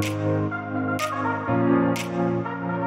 Thank you.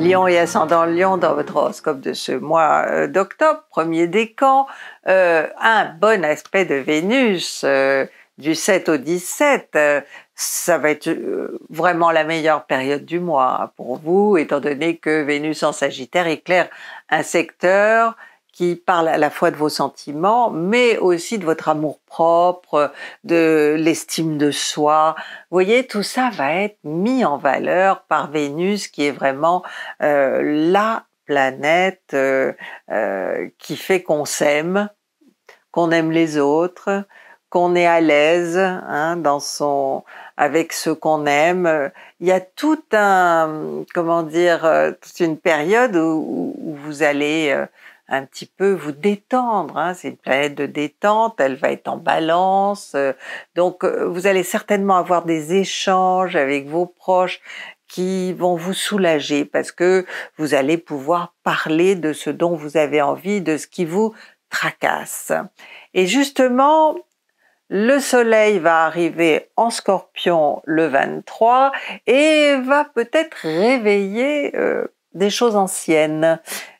Lion et ascendant Lion dans votre horoscope de ce mois euh, d'octobre, premier décan, euh, un bon aspect de Vénus euh, du 7 au 17, ça va être vraiment la meilleure période du mois pour vous, étant donné que Vénus en Sagittaire éclaire un secteur qui parle à la fois de vos sentiments, mais aussi de votre amour-propre, de l'estime de soi. Vous voyez, tout ça va être mis en valeur par Vénus, qui est vraiment euh, la planète euh, euh, qui fait qu'on s'aime, qu'on aime les autres, qu'on est à l'aise hein, dans son avec ce qu'on aime. Il y a tout un comment dire toute une période où vous allez un petit peu vous détendre. Hein. C'est une planète de détente, elle va être en balance. Euh. Donc euh, vous allez certainement avoir des échanges avec vos proches qui vont vous soulager parce que vous allez pouvoir parler de ce dont vous avez envie, de ce qui vous tracasse. Et justement, le soleil va arriver en scorpion le 23 et va peut-être réveiller euh, des choses anciennes,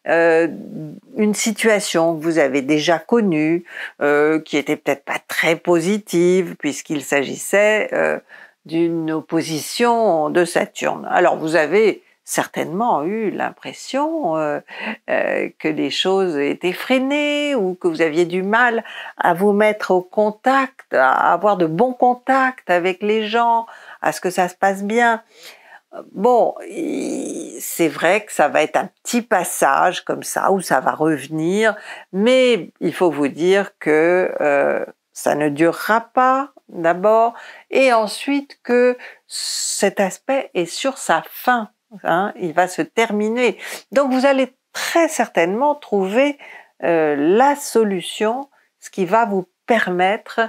euh, une situation que vous avez déjà connue, euh, qui était peut-être pas très positive puisqu'il s'agissait euh, d'une opposition de Saturne. Alors vous avez certainement eu l'impression que les choses étaient freinées ou que vous aviez du mal à vous mettre au contact, à avoir de bons contacts avec les gens, à ce que ça se passe bien. Bon, c'est vrai que ça va être un petit passage comme ça où ça va revenir, mais il faut vous dire que euh, ça ne durera pas d'abord, et ensuite que cet aspect est sur sa fin. Hein, il va se terminer. Donc vous allez très certainement trouver euh, la solution, ce qui va vous permettre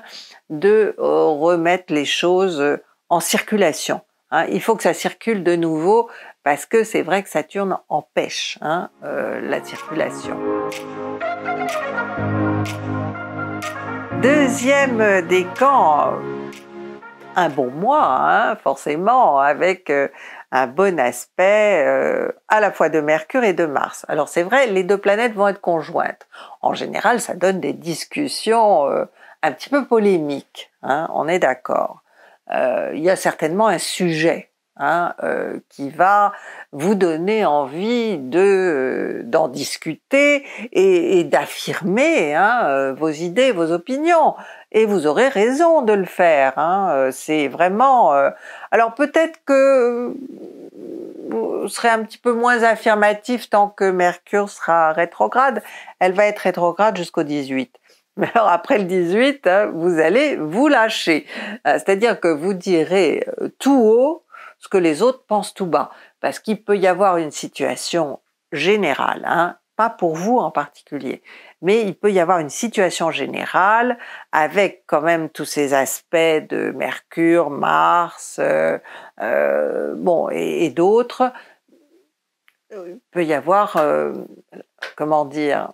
de euh, remettre les choses en circulation. Hein, il faut que ça circule de nouveau parce que c'est vrai que Saturne empêche hein, euh, la circulation. Deuxième décan, un bon mois, hein, forcément, avec euh, un bon aspect euh, à la fois de Mercure et de Mars. Alors c'est vrai, les deux planètes vont être conjointes. En général, ça donne des discussions un petit peu polémiques, on est d'accord. Euh, il y a certainement un sujet hein, euh, qui va vous donner envie euh, d'en discuter et, d'affirmer hein, vos idées, vos opinions. Et vous aurez raison de le faire. Hein, c'est vraiment. Alors peut-être que vous serez un petit peu moins affirmatif tant que Mercure sera rétrograde. Elle va être rétrograde jusqu'au 18. Mais alors après le 18, hein, vous allez vous lâcher. Euh, c'est-à-dire que vous direz euh, tout haut ce que les autres pensent tout bas. Parce qu'il peut y avoir une situation générale, hein, pas pour vous en particulier, mais il peut y avoir une situation générale avec quand même tous ces aspects de Mercure, Mars, euh, bon, et, d'autres. Il peut y avoir, comment dire,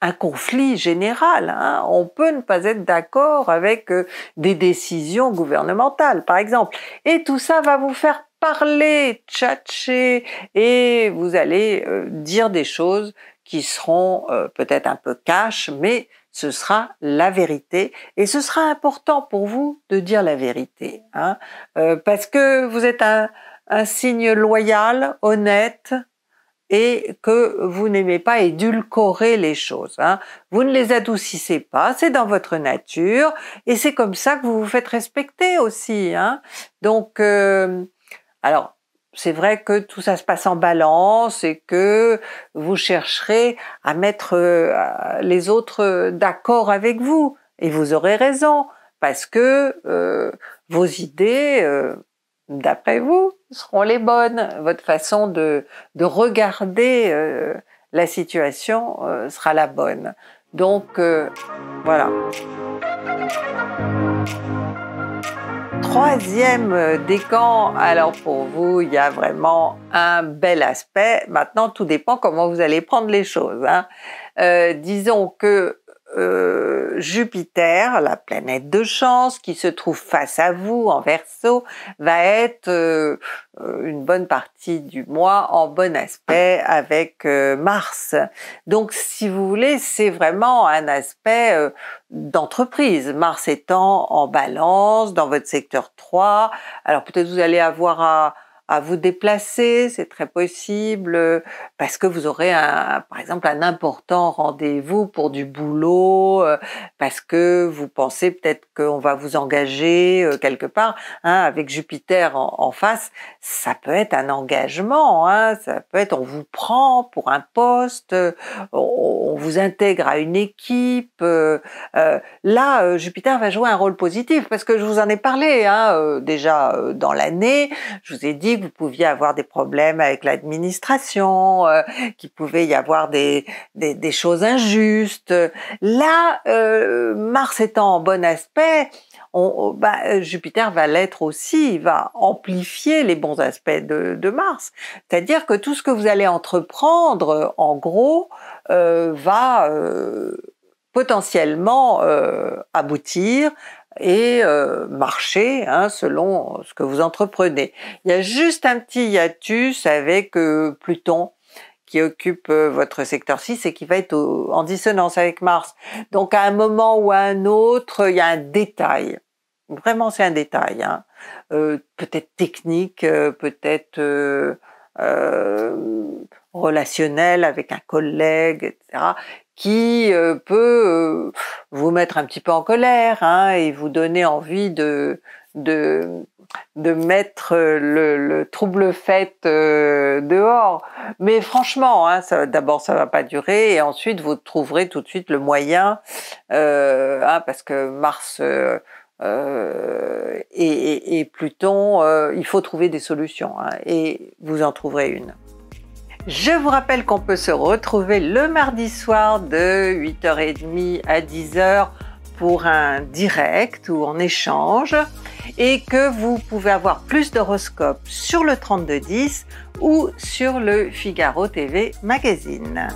un conflit général. Hein. On peut ne pas être d'accord avec euh, des décisions gouvernementales, par exemple. Et tout ça va vous faire parler, tchatcher, et vous allez euh, dire des choses qui seront euh, peut-être un peu cash, mais ce sera la vérité et ce sera important pour vous de dire la vérité, hein. parce que vous êtes un signe loyal, honnête, et que vous n'aimez pas édulcorer les choses. Hein. Vous ne les adoucissez pas, c'est dans votre nature et c'est comme ça que vous vous faites respecter aussi. Hein. Donc, euh, alors, c'est vrai que tout ça se passe en balance et que vous chercherez à mettre euh, les autres d'accord avec vous. Et vous aurez raison, parce que euh, vos idées, d'après vous, seront les bonnes. Votre façon de, regarder euh, la situation euh, sera la bonne. Donc, euh, voilà. Troisième décan, alors pour vous, il y a vraiment un bel aspect. Maintenant, tout dépend comment vous allez prendre les choses. Hein. disons que Jupiter, la planète de chance qui se trouve face à vous en verso, va être euh, euh, une bonne partie du mois en bon aspect avec euh, Mars. Donc si vous voulez, c'est vraiment un aspect d'entreprise. Mars étant en balance dans votre secteur 3, alors peut-être vous allez avoir à vous déplacer, c'est très possible, parce que vous aurez un, par exemple un important rendez-vous pour du boulot, euh, parce que vous pensez peut-être qu'on va vous engager euh, quelque part, hein, avec Jupiter en, face, ça peut être un engagement, hein, ça peut être on vous prend pour un poste, euh, on, vous intègre à une équipe. là, Jupiter va jouer un rôle positif parce que je vous en ai parlé hein, déjà dans l'année, je vous ai dit que vous pouviez avoir des problèmes avec l'administration euh, qu'il pouvait y avoir des, des, des choses injustes. Là, euh, Mars étant en bon aspect, on, bah, Jupiter va l'être aussi, il va amplifier les bons aspects de, Mars. C'est-à-dire que tout ce que vous allez entreprendre, en gros, euh, va euh, potentiellement euh, aboutir, et marcher hein, selon ce que vous entreprenez. Il y a juste un petit hiatus avec Pluton qui occupe euh, votre secteur 6 et qui va être en dissonance avec Mars. Donc à un moment ou à un autre, il y a un détail. Vraiment, c'est un détail. Hein. Euh, peut-être technique, euh, peut-être relationnel avec un collègue, etc., qui peut vous mettre un petit peu en colère hein, et vous donner envie de, de mettre euh, le, trouble fait euh, dehors. Mais franchement, hein, d'abord ça va pas durer et ensuite vous trouverez tout de suite le moyen, euh, hein, parce que Mars et, Pluton, il faut trouver des solutions hein, et vous en trouverez une. Je vous rappelle qu'on peut se retrouver le mardi soir de 8h30 à 10h pour un direct ou en échange et que vous pouvez avoir plus d'horoscopes sur le 3210 ou sur le Figaro TV Magazine.